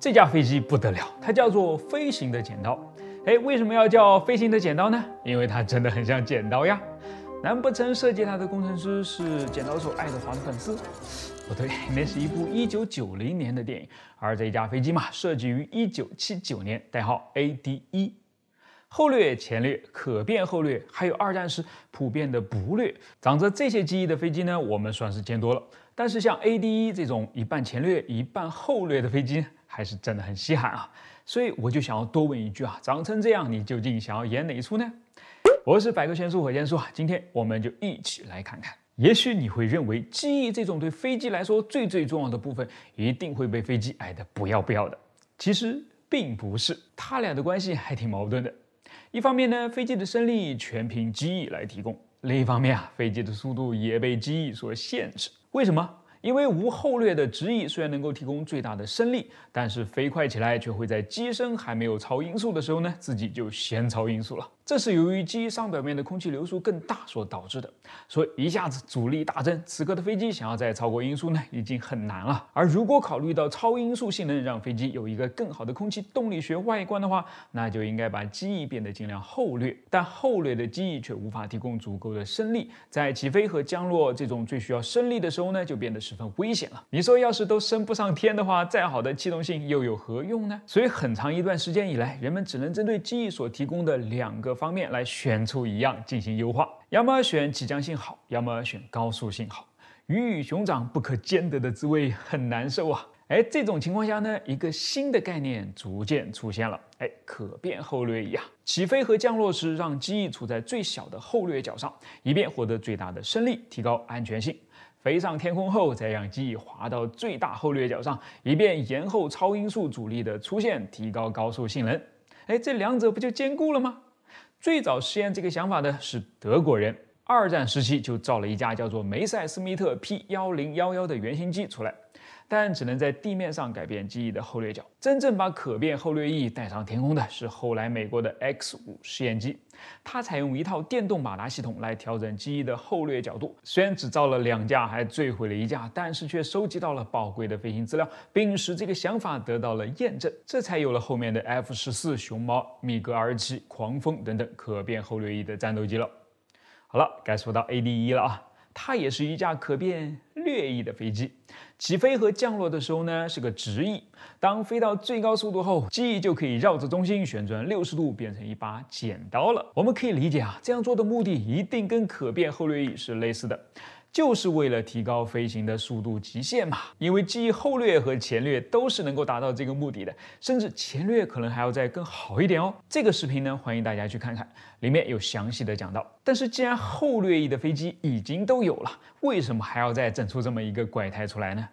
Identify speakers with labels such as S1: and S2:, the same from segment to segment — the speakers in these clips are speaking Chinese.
S1: 这架飞机不得了，它叫做“飞行的剪刀”。哎，为什么要叫“飞行的剪刀”呢？因为它真的很像剪刀呀。难不成设计它的工程师是剪刀手爱德华的粉丝？不对，那是一部一九九零年的电影。而这一架飞机嘛，设计于一九七九年，代号 ADE。后掠、前掠、可变后掠，还有二战时普遍的不掠，长着这些记忆的飞机呢，我们算是见多了。但是像 ADE 这种一半前掠、一半后掠的飞机。还是真的很稀罕啊，所以我就想要多问一句啊，长成这样你究竟想要演哪一出呢？我是百科全书火箭叔啊，今天我们就一起来看看。也许你会认为机翼这种对飞机来说最最重要的部分，一定会被飞机爱得不要不要的。其实并不是，它俩的关系还挺矛盾的。一方面呢，飞机的升力全凭机翼来提供；另一方面啊，飞机的速度也被机翼所限制。为什么？因为无后掠的直翼虽然能够提供最大的升力，但是飞快起来却会在机身还没有超音速的时候呢，自己就先超音速了。这是由于机翼上表面的空气流速更大所导致的，所以一下子阻力大增。此刻的飞机想要再超过音速呢，已经很难了。而如果考虑到超音速性能，让飞机有一个更好的空气动力学外观的话，那就应该把机翼变得尽量后掠。但后掠的机翼却无法提供足够的升力，在起飞和降落这种最需要升力的时候呢，就变得十分危险了。你说要是都升不上天的话，再好的气动性又有何用呢？所以很长一段时间以来，人们只能针对机翼所提供的两个。方面来选出一样进行优化，要么选起降性好，要么选高速性好，鱼与熊掌不可兼得的滋味很难受啊。哎，这种情况下呢，一个新的概念逐渐出现了，哎，可变后掠翼啊，起飞和降落时让机翼处在最小的后掠角上，以便获得最大的升力，提高安全性；飞上天空后再让机翼滑到最大后掠角上，以便延后超音速阻力的出现，提高高速性能。哎，这两者不就兼顾了吗？最早试验这个想法的是德国人。二战时期就造了一架叫做梅塞斯密特 P 幺零幺幺的原型机出来，但只能在地面上改变机翼的后掠角。真正把可变后掠翼带上天空的是后来美国的 X 五试验机，它采用一套电动马达系统来调整机翼的后掠角度。虽然只造了两架，还坠毁了一架，但是却收集到了宝贵的飞行资料，并使这个想法得到了验证。这才有了后面的 F 十四熊猫、米格二七、狂风等等可变后掠翼的战斗机了。好了，该说到 A D 一了啊，它也是一架可变掠翼的飞机，起飞和降落的时候呢是个直翼，当飞到最高速度后，机翼就可以绕着中心旋转六十度，变成一把剪刀了。我们可以理解啊，这样做的目的一定跟可变后掠翼是类似的。就是为了提高飞行的速度极限嘛，因为记忆后掠和前掠都是能够达到这个目的的，甚至前掠可能还要再更好一点哦。这个视频呢，欢迎大家去看看，里面有详细的讲到。但是既然后掠翼的飞机已经都有了，为什么还要再整出这么一个怪胎出来呢？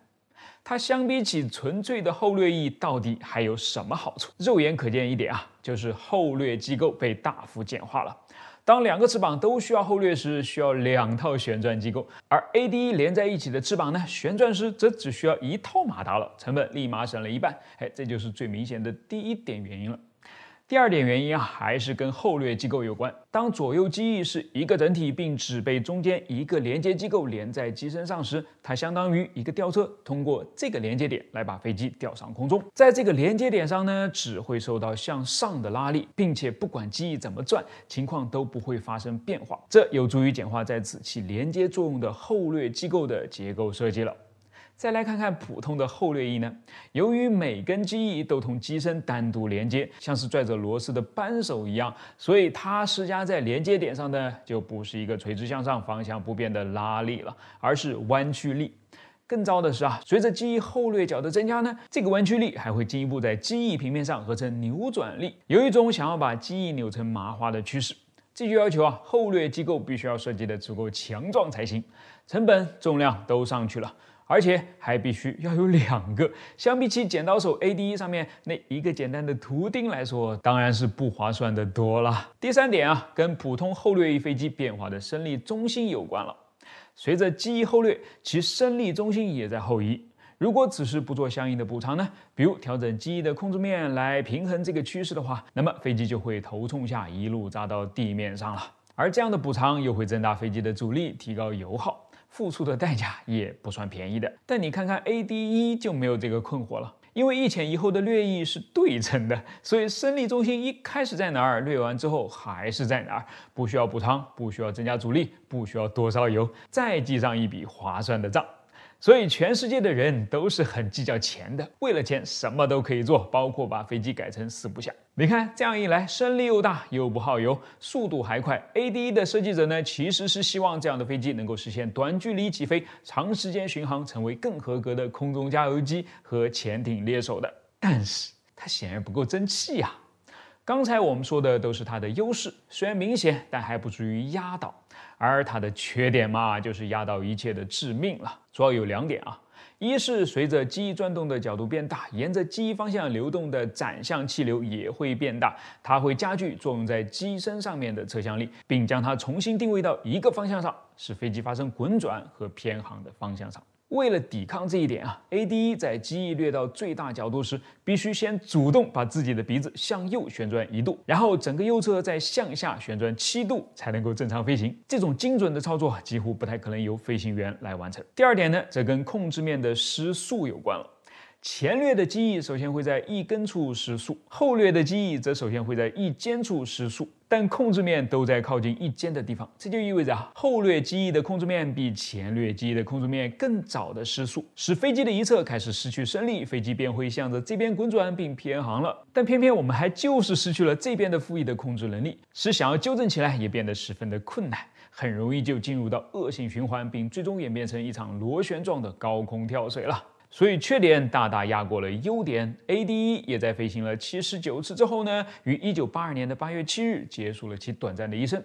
S1: 它相比起纯粹的后掠翼，到底还有什么好处？肉眼可见一点啊，就是后掠机构被大幅简化了。当两个翅膀都需要后掠时，需要两套旋转机构；而 A D e 连在一起的翅膀呢，旋转时则只需要一套马达了，成本立马省了一半。哎，这就是最明显的第一点原因了。第二点原因啊，还是跟后掠机构有关。当左右机翼是一个整体，并只被中间一个连接机构连在机身上时，它相当于一个吊车，通过这个连接点来把飞机吊上空中。在这个连接点上呢，只会受到向上的拉力，并且不管机翼怎么转，情况都不会发生变化。这有助于简化在此起连接作用的后掠机构的结构设计了。再来看看普通的后掠翼呢？由于每根机翼都同机身单独连接，像是拽着螺丝的扳手一样，所以它施加在连接点上呢，就不是一个垂直向上方向不变的拉力了，而是弯曲力。更糟的是啊，随着机翼后掠角的增加呢，这个弯曲力还会进一步在机翼平面上合成扭转力，有一种想要把机翼扭成麻花的趋势。这就要求啊，后掠机构必须要设计的足够强壮才行，成本、重量都上去了。而且还必须要有两个，相比起剪刀手 A D E 上面那一个简单的图钉来说，当然是不划算的多了。第三点啊，跟普通后掠翼飞机变化的升力中心有关了。随着机翼后掠，其升力中心也在后移。如果此时不做相应的补偿呢？比如调整机翼的控制面来平衡这个趋势的话，那么飞机就会头冲下，一路扎到地面上了。而这样的补偿又会增大飞机的阻力，提高油耗。付出的代价也不算便宜的，但你看看 A D 一就没有这个困惑了，因为一前一后的掠翼是对称的，所以生力中心一开始在哪儿，掠完之后还是在哪儿，不需要补仓，不需要增加阻力，不需要多烧油，再记上一笔划算的账。所以全世界的人都是很计较钱的，为了钱什么都可以做，包括把飞机改成四不像。你看，这样一来，升力又大又不耗油，速度还快。A D E 的设计者呢，其实是希望这样的飞机能够实现短距离起飞、长时间巡航，成为更合格的空中加油机和潜艇猎手的。但是它显然不够争气呀。刚才我们说的都是它的优势，虽然明显，但还不至于压倒。而它的缺点嘛，就是压倒一切的致命了。主要有两点啊，一是随着机翼转动的角度变大，沿着机翼方向流动的展向气流也会变大，它会加剧作用在机身上面的侧向力，并将它重新定位到一个方向上，使飞机发生滚转和偏航的方向上。为了抵抗这一点啊，A D E 在机翼掠到最大角度时，必须先主动把自己的鼻子向右旋转一度，然后整个右侧再向下旋转七度，才能够正常飞行。这种精准的操作几乎不太可能由飞行员来完成。第二点呢，则跟控制面的失速有关了。前掠的机翼首先会在翼根处失速，后掠的机翼则首先会在翼尖处失速，但控制面都在靠近翼尖的地方，这就意味着啊，后掠机翼的控制面比前掠机翼的控制面更早的失速，使飞机的一侧开始失去升力，飞机便会向着这边滚转并偏航了。但偏偏我们还就是失去了这边的副翼的控制能力，使想要纠正起来也变得十分的困难，很容易就进入到恶性循环，并最终演变成一场螺旋状的高空跳水了。所以缺点大大压过了优点。A D e 也在飞行了七十九次之后呢，于一九八二年的八月七日结束了其短暂的一生。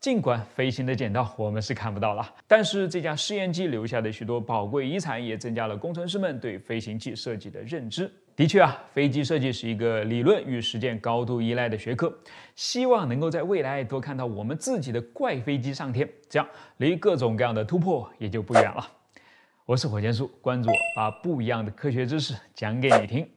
S1: 尽管飞行的剪刀我们是看不到了，但是这架试验机留下的许多宝贵遗产也增加了工程师们对飞行器设计的认知。的确啊，飞机设计是一个理论与实践高度依赖的学科。希望能够在未来多看到我们自己的怪飞机上天，这样离各种各样的突破也就不远了。我是火箭叔，关注我，把不一样的科学知识讲给你听。